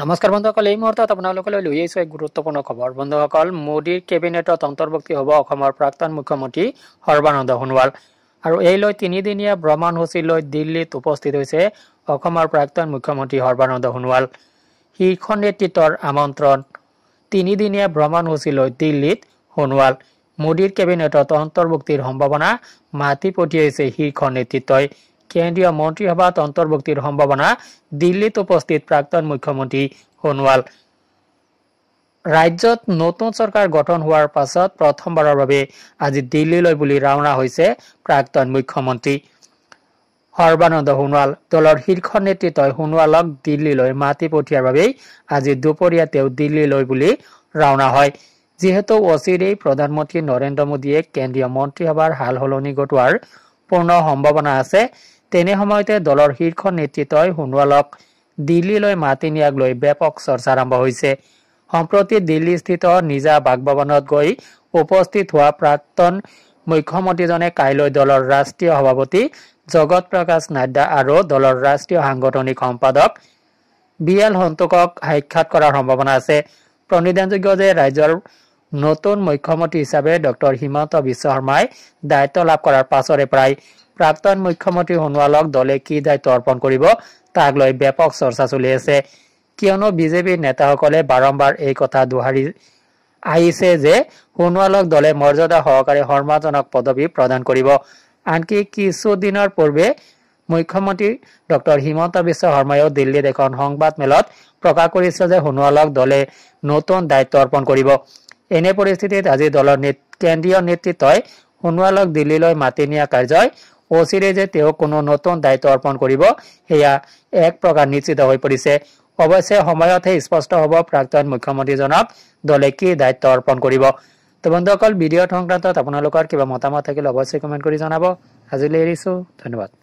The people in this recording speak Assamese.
নমস্কাৰ বন্ধুসকল এই মুহূৰ্তত আপোনালোকলৈ লৈ আহিছো এক গুৰুত্বপূৰ্ণ খবৰ বন্ধুসকল মোদীৰ কেবিনেটত অন্তৰ্ভুক্তি হ'ব অসমৰ প্ৰাক্তন মুখ্যমন্ত্ৰী সৰ্বানন্দ সোণোৱাল আৰু এই লৈ তিনিদিনীয়া ভ্ৰমণসূচীলৈ দিল্লীত উপস্থিত হৈছে অসমৰ প্ৰাক্তন মুখ্যমন্ত্ৰী সৰ্বানন্দ সোণোৱাল শীৰ্ষ নেতৃত্বৰ আমন্ত্ৰণ তিনিদিনীয়া ভ্ৰমণসূচীলৈ দিল্লীত সোণোৱাল মোদীৰ কেবিনেটত অন্তৰ্ভুক্তিৰ সম্ভাৱনা মাতি পঠিয়াইছে শীৰ্ষ নেতৃত্বই কেন্দ্ৰীয় মন্ত্ৰীসভাত অন্তৰ্ভুক্তিৰ সম্ভাবনা দিল্লীত উপস্থিত প্ৰাক্তন মুখ্যমন্ত্ৰী সোণোৱাল ৰাজ্যত নতুন চৰকাৰ গঠন হোৱাৰ পাছত প্ৰথমবাৰৰ বাবে আজি দিল্লীলৈ বুলি ৰাওনা হৈছে প্ৰাক্তন মুখ্যমন্ত্ৰী সৰ্বানন্দ সোণোৱাল দলৰ শীৰ্ষ নেতৃত্বই সোণোৱালক দিল্লীলৈ মাতি পঠিওৱাৰ বাবেই আজি দুপৰীয়া তেওঁ দিল্লীলৈ বুলি ৰাওনা হয় যিহেতু অচিৰেই প্ৰধানমন্ত্ৰী নৰেন্দ্ৰ মোদীয়ে কেন্দ্ৰীয় মন্ত্ৰীসভাৰ সাল সলনি ঘটোৱাৰ পূৰ্ণ সম্ভাৱনা আছে তেনে সময়তে দলৰ শীৰ্ষ নেতৃত্বই সোণোৱালক দিল্লীলৈ মাতি নিয়াক লৈ ব্যাপক চৰ্চা আৰম্ভ হৈছে সম্প্ৰতি দিল্লীস্থিত নিজা বাসভৱনত গৈ উপস্থিত হোৱা প্ৰাক্তন মুখ্যমন্ত্ৰীজনে কাইলৈ দলৰ ৰাষ্ট্ৰীয় সভাপতি জগত প্ৰকাশ নাড্ডা আৰু দলৰ ৰাষ্ট্ৰীয় সাংগঠনিক সম্পাদক বি এল সন্তোষক সাক্ষাৎ কৰাৰ সম্ভাৱনা আছে প্ৰণিধানযোগ্য যে ৰাজ্যৰ নতুন মুখ্যমন্ত্ৰী হিচাপে ডঃ হিমন্ত বিশ্ব শৰ্মাই দায়িত্ব লাভ কৰাৰ পাছৰে প্ৰায় প্ৰাক্তন মুখ্যমন্ত্ৰী সোণোৱালক দলে কি দায়িত্ব অৰ্পণ কৰিব তাক লৈ ব্যাপক চৰ্চা চলি আছে কিয়নো বিজেপিৰ নেতাসকলে বাৰম্বাৰ এই কথা দোহাৰি আহিছে যে সোণোৱালক দলে মৰ্যাদা সহকাৰে শৰ্মাজনক পদবী প্ৰদান কৰিব আনকি কিছুদিনৰ পূৰ্বে মুখ্যমন্ত্ৰী ডঃ হিমন্ত বিশ্ব শৰ্মায়েও দিল্লীত এখন সংবাদ মেলত প্ৰকাশ কৰিছে যে সোণোৱালক দলে নতুন দায়িত্ব অৰ্পণ কৰিব এনে পৰিস্থিতিত আজি দলৰ কেন্দ্ৰীয় নেতৃত্বই সোণোৱালক দিল্লীলৈ মাতি নিয়া কাৰ্যই অচিৰে যে তেওঁ কোনো নতুন দায়িত্ব অৰ্পণ কৰিব সেয়া এক প্ৰকাৰ নিশ্চিত হৈ পৰিছে অৱশ্যে সময়তহে স্পষ্ট হ'ব প্ৰাক্তন মুখ্যমন্ত্ৰীজনক দলে কি দায়িত্ব অৰ্পণ কৰিব তো বন্ধুসকল ভিডিঅ' সংক্ৰান্তত আপোনালোকৰ কিবা মতামত থাকিলে অৱশ্যে কমেণ্ট কৰি জনাব আজিলৈ এৰিছোঁ ধন্যবাদ